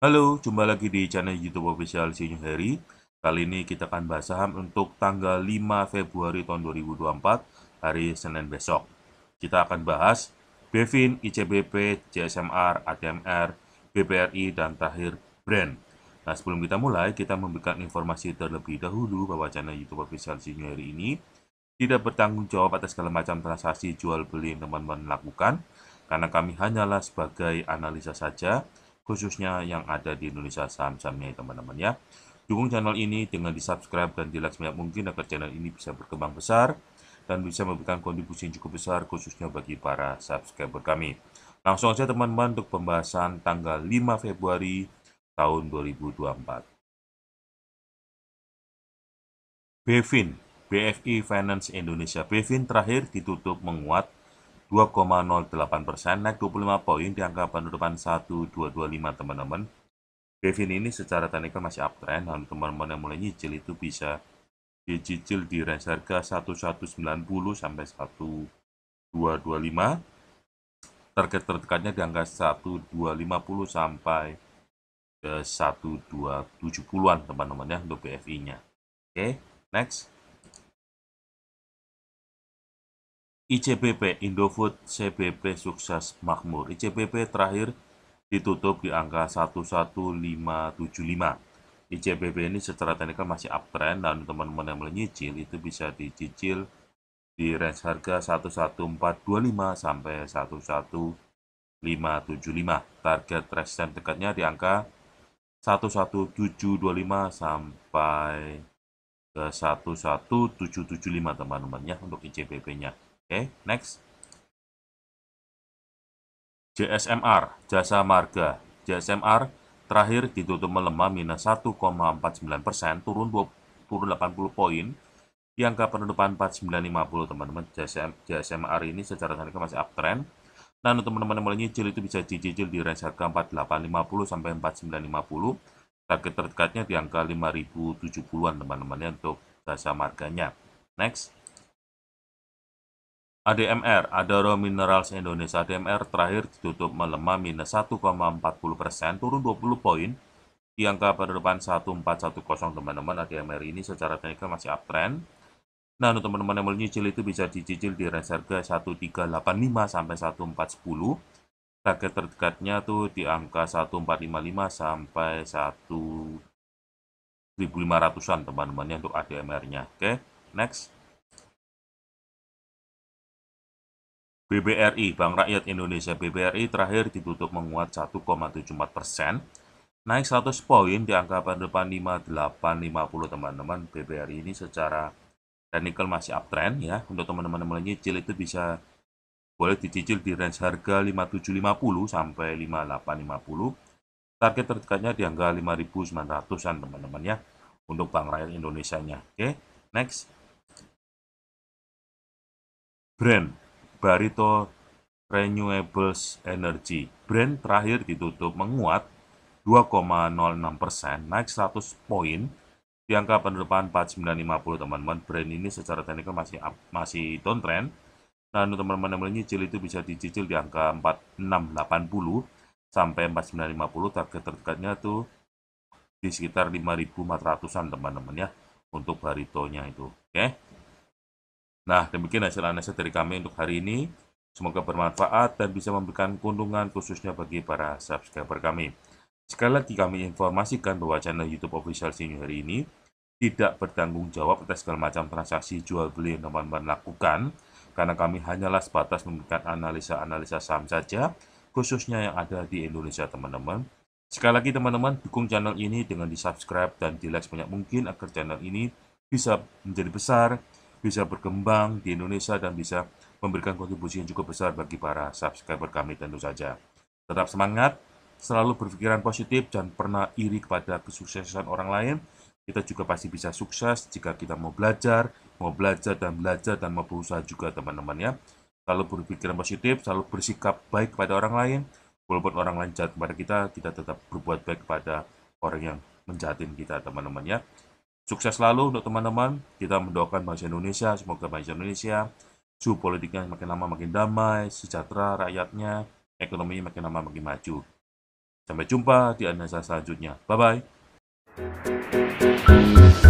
Halo, jumpa lagi di channel YouTube official Sinyu Hari. Kali ini kita akan bahas saham untuk tanggal 5 Februari tahun 2024, hari Senin besok. Kita akan bahas Bevin, ICBP, JSMR, ATMR, BPRI, dan terakhir Brand. Nah, sebelum kita mulai, kita memberikan informasi terlebih dahulu bahwa channel YouTube official Sinyu Hari ini tidak bertanggung jawab atas segala macam transaksi jual beli yang teman-teman lakukan, karena kami hanyalah sebagai analisa saja, khususnya yang ada di Indonesia saham-sahamnya ya, teman-teman ya. Dukung channel ini dengan di-subscribe dan di-like sebanyak mungkin agar channel ini bisa berkembang besar dan bisa memberikan kontribusi yang cukup besar khususnya bagi para subscriber kami. Langsung saja teman-teman untuk pembahasan tanggal 5 Februari tahun 2024. BFIN, BFI Finance Indonesia, BFIN terakhir ditutup menguat 2,08 persen, naik 25 poin di angka penutupan 1225 teman-teman. Devin ini secara teknikal masih uptrend, namun teman-teman yang mulai nyicil itu bisa dicicil di range harga 1190 sampai 1225. Target terdekatnya di angka 1250 sampai 1270-an teman-teman ya untuk BFI-nya. Oke, okay, next. ICBP Indofood CBP Sukses Makmur. ICBP terakhir ditutup di angka 11575. ICBP ini secara teknikal masih uptrend dan teman-teman yang menyicil itu bisa dicicil di range harga 11425 sampai 11575. Target resistance dekatnya di angka 11725 sampai ke 11775 teman-teman ya untuk ICBP-nya. Oke, okay, next. JSMR, Jasa Marga. JSMR terakhir ditutup melemah minus 1,49 persen, turun turun 80 poin. Di angka penutupan 4950, teman-teman. JSM, JSMR ini secara harga masih uptrend. Nah, untuk teman-teman yang nyicil itu bisa dicicil di range harga 4850 sampai 4950. Target terdekatnya di angka 5070-an, teman-teman, ya, untuk jasa marganya. Next. ADMR, Adoro Minerals Indonesia ADMR terakhir ditutup melemah minus 1,40 persen, turun 20 poin. Di angka pada depan 1410 teman-teman, ADMR ini secara teknikal masih uptrend. Nah, untuk teman-teman yang mau nyicil itu bisa dicicil di range harga 1385 sampai 1410. Target terdekatnya tuh di angka 1455 sampai 1500-an teman-temannya untuk ADMR-nya. Oke, next. BBRI, Bank Rakyat Indonesia BBRI terakhir ditutup menguat 1,74 persen, naik 100 poin di angka depan 5850 teman-teman. BBRI ini secara technical masih uptrend ya. Untuk teman-teman yang menyicil itu bisa boleh dicicil di range harga 5750 sampai 5850. Target terdekatnya di angka 5900-an teman-teman ya untuk Bank Rakyat Indonesia-nya. Oke, okay, next. Brand Barito Renewables Energy. Brand terakhir ditutup menguat 2,06 persen, naik 100 poin di angka penutupan 4950 teman-teman. Brand ini secara teknikal masih up, masih downtrend. Nah, untuk teman-teman yang menyicil itu bisa dicicil di angka 4680 sampai 4950 target terdekatnya itu di sekitar 5400-an teman-teman ya untuk baritonya itu. Oke. Okay? Nah, demikian hasil analisa dari kami untuk hari ini. Semoga bermanfaat dan bisa memberikan keuntungan khususnya bagi para subscriber kami. Sekali lagi kami informasikan bahwa channel YouTube Official Senior hari ini tidak bertanggung jawab atas segala macam transaksi jual beli yang teman-teman lakukan karena kami hanyalah sebatas memberikan analisa-analisa saham saja khususnya yang ada di Indonesia teman-teman. Sekali lagi teman-teman dukung channel ini dengan di subscribe dan di like sebanyak mungkin agar channel ini bisa menjadi besar bisa berkembang di Indonesia dan bisa memberikan kontribusi yang cukup besar bagi para subscriber kami tentu saja. Tetap semangat, selalu berpikiran positif dan pernah iri kepada kesuksesan orang lain. Kita juga pasti bisa sukses jika kita mau belajar, mau belajar dan belajar dan mau berusaha juga teman-teman ya. Selalu berpikiran positif, selalu bersikap baik kepada orang lain. Walaupun orang lain jahat kepada kita, kita tetap berbuat baik kepada orang yang menjahatin kita teman-teman ya. Sukses selalu untuk teman-teman. Kita mendoakan bangsa Indonesia, semoga bangsa Indonesia suhu politiknya makin lama makin damai, sejahtera rakyatnya, ekonomi makin lama makin maju. Sampai jumpa di analisa selanjutnya. Bye-bye.